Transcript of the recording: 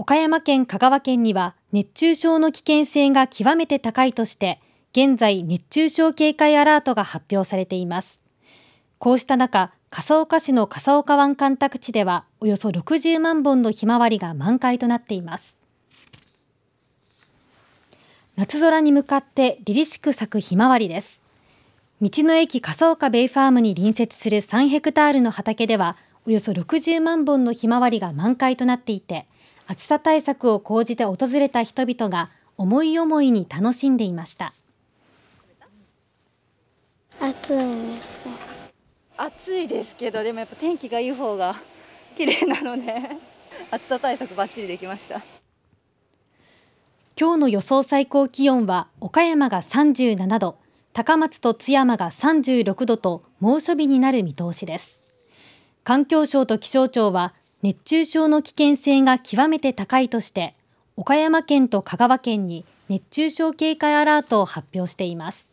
岡山県香川県には熱中症の危険性が極めて高いとして現在熱中症警戒アラートが発表されていますこうした中笠岡市の笠岡湾干拓地ではおよそ60万本のひまわりが満開となっています夏空に向かって凛々しく咲くひまわりです道の駅笠岡ベイファームに隣接する3ヘクタールの畑ではおよそ60万本のひまわりが満開となっていて暑さ対策を講じて訪れた人々が思い思いに楽しんでいました暑いです暑いですけどでもやっぱ天気がいい方が綺麗なので 暑さ対策バッチリできました今日の予想最高気温は岡山が37度高松と津山が36度と猛暑日になる見通しです環境省と気象庁は熱中症の危険性が極めて高いとして岡山県と香川県に熱中症警戒アラートを発表しています。